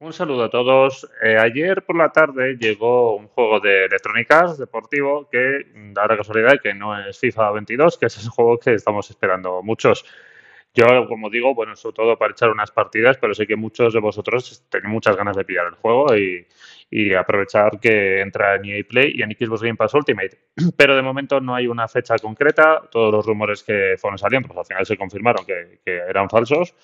Un saludo a todos. Eh, ayer por la tarde llegó un juego de electrónicas deportivo que mm, da la casualidad que no es FIFA 22, que es el juego que estamos esperando muchos. Yo, como digo, bueno, sobre todo para echar unas partidas, pero sé que muchos de vosotros tenéis muchas ganas de pillar el juego y, aprovechar que entra en EA Play y en Xbox Game Pass Ultimate. Pero de momento no hay una fecha concreta, todos los rumores que fueron saliendo, pues al final se confirmaron que, que eran falsos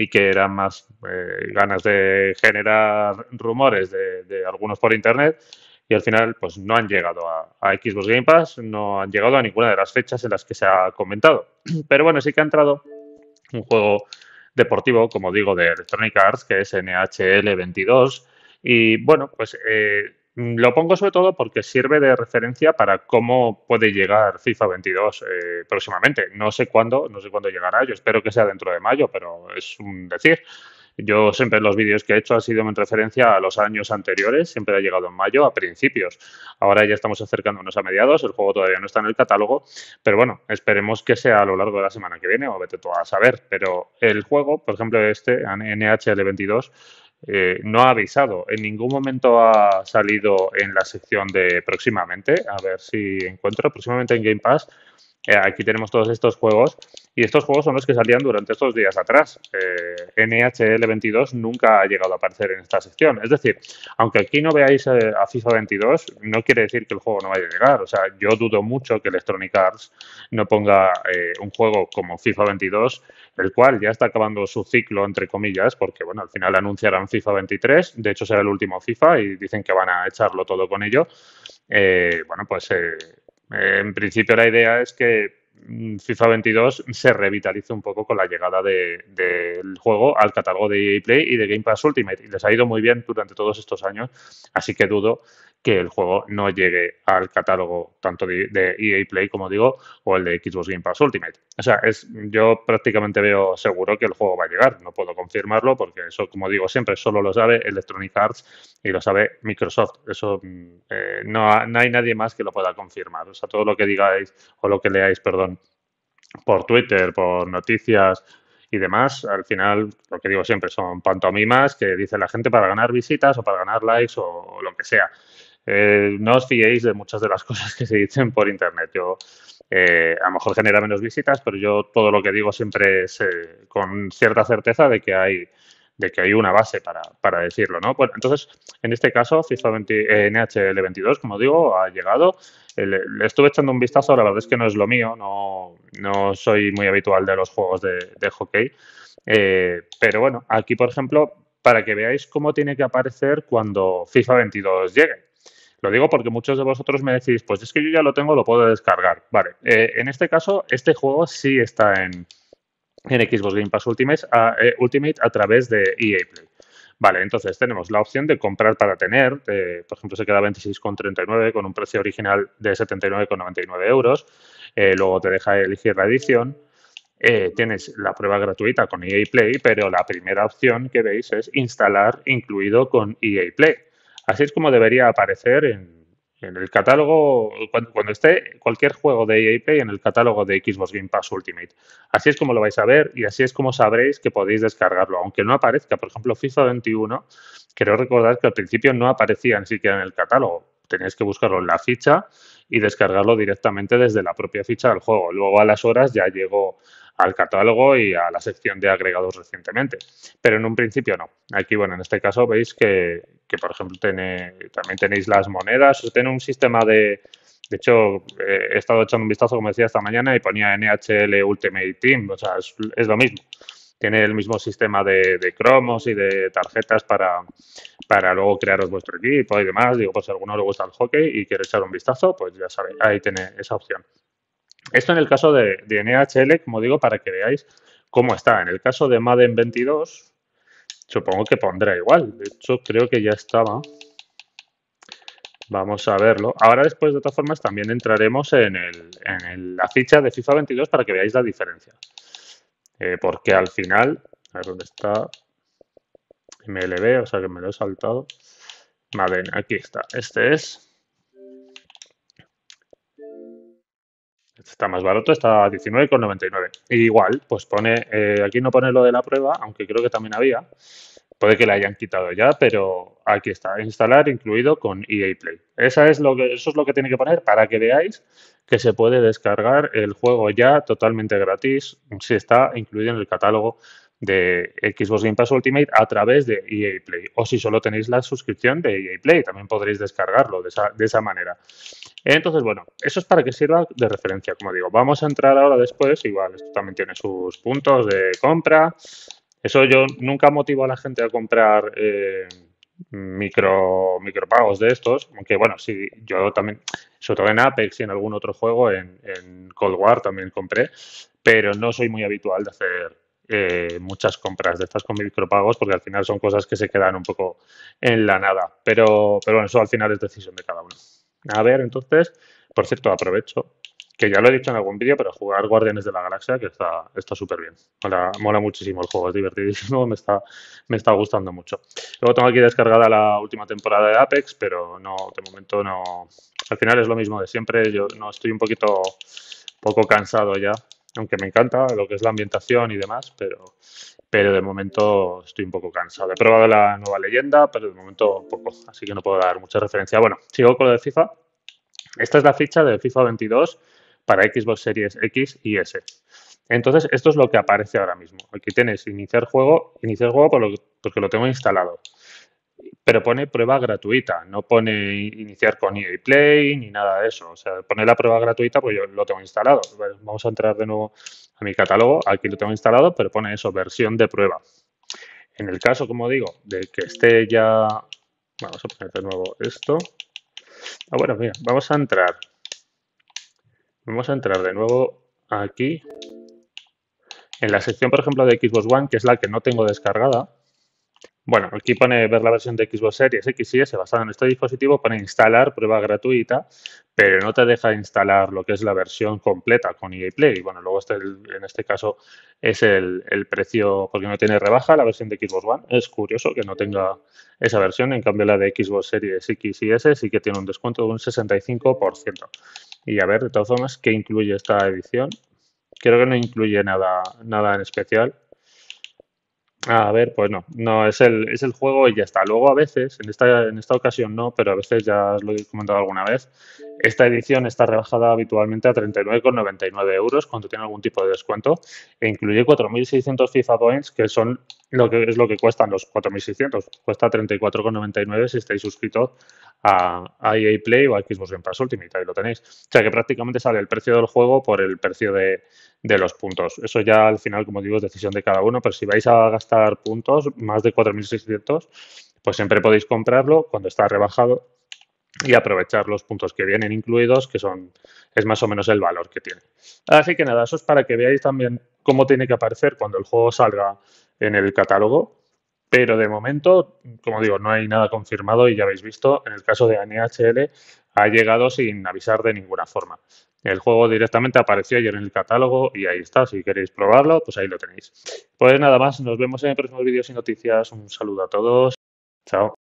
y que eran más eh, ganas de generar rumores de, algunos por internet y al final pues no han llegado a, Xbox Game Pass, no han llegado a ninguna de las fechas en las que se ha comentado. Pero bueno, sí que ha entrado un juego deportivo, como digo, de Electronic Arts, que es NHL22 y bueno, pues... Eh, Mm, lo pongo sobre todo porque sirve de referencia para cómo puede llegar FIFA 22 eh, próximamente. No sé cuándo, no sé cuándo llegará. Yo espero que sea dentro de mayo, pero es un decir. Yo siempre en los vídeos que he hecho ha sido en referencia a los años anteriores, siempre ha llegado en mayo a principios. Ahora ya estamos acercándonos a mediados, el juego todavía no está en el catálogo, pero bueno, esperemos que sea a lo largo de la semana que viene o vete tú a saber. Pero el juego, por ejemplo, este, NHL 22, eh, no ha avisado. En ningún momento ha salido en la sección de próximamente. A ver si encuentro próximamente en Game Pass. Eh, aquí tenemos todos estos juegos y estos juegos son los que salían durante estos días atrás. Eh, NHL 22 nunca ha llegado a aparecer en esta sección. Es decir, aunque aquí no veáis eh, a FIFA 22, no quiere decir que el juego no vaya a llegar. O sea, yo dudo mucho que Electronic Arts no ponga un juego como FIFA 22, el cual ya está acabando su ciclo, entre comillas, porque bueno, al final anunciarán FIFA 23. De hecho, será el último FIFA y dicen que van a echarlo todo con ello. bueno, pues eh, en principio la idea es que mm, FIFA 22 se revitalice un poco con la llegada del juego al catálogo de EA Play y de Game Pass Ultimate. Y les ha ido muy bien durante todos estos años, así que dudo que el juego no llegue al catálogo tanto de, EA e Play, como digo, o el de Xbox Game Pass Ultimate. O sea, es, yo prácticamente veo seguro que el juego va a llegar. No puedo confirmarlo porque eso, como digo siempre, solo lo sabe Electronic Arts y lo sabe Microsoft. Eso mm, eh, no hay nadie más que lo pueda confirmar. O sea, todo lo que digáis o lo que leáis, perdón, por Twitter, por noticias, y demás. Al final, lo que digo siempre, son pantomimas que dice la gente para ganar visitas o para ganar likes o, lo que sea. Eh, no os fiéis de muchas de las cosas que se dicen por Internet. Yo, eh, a lo mejor genera menos visitas, pero yo todo lo que digo siempre es eh, con cierta certeza de que hay de que hay una base para, decirlo, ¿no? Pues, entonces, en este caso, FIFA NHL22, como digo, ha llegado. Le, estuve echando un vistazo, la verdad es que no es lo mío, no, no soy muy habitual de los juegos de, de hockey. pero bueno, aquí, por ejemplo, para que veáis cómo tiene que aparecer cuando FIFA 22 llegue. Lo digo porque muchos de vosotros me decís, pues es que yo ya lo tengo, lo puedo descargar. Vale, eh, en este caso, este juego sí está en, en Xbox Game Pass Ultimate a, eh, Ultimate a través de EA Play. Vale, entonces tenemos la opción de comprar para tener, eh, por ejemplo, se queda 26,39 con un precio original de 79,99 euros, luego te deja elegir la edición, tienes la prueba gratuita con EA Play, pero la primera opción que veis es instalar incluido con EA Play. Así es como debería aparecer en, el catálogo, cuando, esté cualquier juego de EA Play en el catálogo de Xbox Game Pass Ultimate. Así es como lo vais a ver y así es como sabréis que podéis descargarlo. Aunque no aparezca, por ejemplo, FIFA 21, quiero recordar que al principio no aparecía ni siquiera en el catálogo. Tenéis que buscarlo en la ficha y descargarlo directamente desde la propia ficha del juego. Luego a las horas ya llegó al catálogo y a la sección de agregados recientemente. Pero en un principio no. Aquí, bueno, en este caso veis que que por ejemplo, tiene, también tenéis las monedas, o tiene un sistema de... De hecho, eh, he estado echando un vistazo, como decía, esta mañana y ponía NHL Ultimate Team, o sea, es, lo mismo. Tiene el mismo sistema de, de cromos y de tarjetas para, para luego crearos vuestro equipo y demás. Digo, pues si alguno le gusta el hockey y quiere echar un vistazo, pues ya sabéis, ahí tiene esa opción. Esto en el caso de, de, NHL, como digo, para que veáis cómo está. En el caso de Madden 22, supongo que pondrá igual. De hecho, creo que ya estaba. Vamos a verlo. Ahora después, de todas formas, también entraremos en, la ficha de FIFA 22 para que veáis la diferencia. Eh, porque al final, a ver dónde está MLB, o sea que me lo he saltado. Vale, aquí está. Este es Está más barato, está a 19,99. Igual, pues pone, eh, aquí no pone lo de la prueba, aunque creo que también había. Puede que la hayan quitado ya, pero aquí está, instalar incluido con EA Play. Esa es lo que, eso es lo que tiene que poner para que veáis que se puede descargar el juego ya totalmente gratis si está incluido en el catálogo de Xbox Game Pass Ultimate a través de EA Play. O si solo tenéis la suscripción de EA Play, también podréis descargarlo de esa, de esa manera. Entonces, bueno, eso es para que sirva de referencia, como digo. Vamos a entrar ahora después, igual, esto también tiene sus puntos de compra. Eso yo nunca motivo a la gente a comprar eh, micro micropagos de estos, aunque bueno, sí, yo también, sobre todo en Apex y en algún otro juego, en, Cold War también compré, pero no soy muy habitual de hacer eh, muchas compras de estas con micropagos porque al final son cosas que se quedan un poco en la nada. Pero, pero bueno, eso al final es decisión de cada uno. A ver, entonces, por cierto, aprovecho, que ya lo he dicho en algún vídeo, pero jugar Guardianes de la Galaxia, que está súper bien. Mola, mola, muchísimo el juego, es divertidísimo, me está, me está gustando mucho. Luego tengo aquí descargada la última temporada de Apex, pero no, de momento no. Al final es lo mismo de siempre, yo no estoy un poquito poco cansado ya, aunque me encanta lo que es la ambientación y demás, pero pero de momento estoy un poco cansado. He probado la nueva leyenda, pero de momento poco, así que no puedo dar mucha referencia. Bueno, sigo con lo de FIFA. Esta es la ficha de FIFA 22 para Xbox Series X y S. Entonces, esto es lo que aparece ahora mismo. Aquí tienes iniciar juego, iniciar juego porque lo tengo instalado. Pero pone prueba gratuita, no pone iniciar con EA Play ni nada de eso. O sea, pone la prueba gratuita porque yo lo tengo instalado. Vamos a entrar de nuevo a mi catálogo, aquí lo tengo instalado, pero pone eso, versión de prueba. En el caso, como digo, de que esté ya... Vamos a poner de nuevo esto. Ah, bueno, mira, vamos a entrar. Vamos a entrar de nuevo aquí. En la sección, por ejemplo, de Xbox One, que es la que no tengo descargada, bueno, aquí pone ver la versión de Xbox Series X y S basada en este dispositivo para instalar prueba gratuita, pero no te deja instalar lo que es la versión completa con EA Play. Bueno, luego este, en este caso es el, precio, porque no tiene rebaja la versión de Xbox One. Es curioso que no tenga esa versión, en cambio la de Xbox Series X y S sí que tiene un descuento de un 65%. Y a ver, de todas formas, ¿qué incluye esta edición? Creo que no incluye nada, nada en especial a ver, pues no, no, es el, es el juego y ya está. Luego a veces, en esta, en esta ocasión no, pero a veces ya os lo he comentado alguna vez, esta edición está rebajada habitualmente a 39,99 euros cuando tiene algún tipo de descuento e incluye 4.600 FIFA Points, que son lo que es lo que cuestan los 4.600. Cuesta 34,99 si estáis suscritos a, EA e Play o a Xbox Game Pass Ultimate, ahí lo tenéis. O sea que prácticamente sale el precio del juego por el precio de, de los puntos. Eso ya al final, como digo, es decisión de cada uno, pero si vais a gastar puntos, más de 4.600, pues siempre podéis comprarlo cuando está rebajado y aprovechar los puntos que vienen incluidos, que son es más o menos el valor que tiene. Así que nada, eso es para que veáis también cómo tiene que aparecer cuando el juego salga en el catálogo. Pero de momento, como digo, no hay nada confirmado y ya habéis visto, en el caso de NHL ha llegado sin avisar de ninguna forma. El juego directamente apareció ayer en el catálogo y ahí está. Si queréis probarlo, pues ahí lo tenéis. Pues nada más, nos vemos en el próximo vídeo sin noticias. Un saludo a todos. Chao.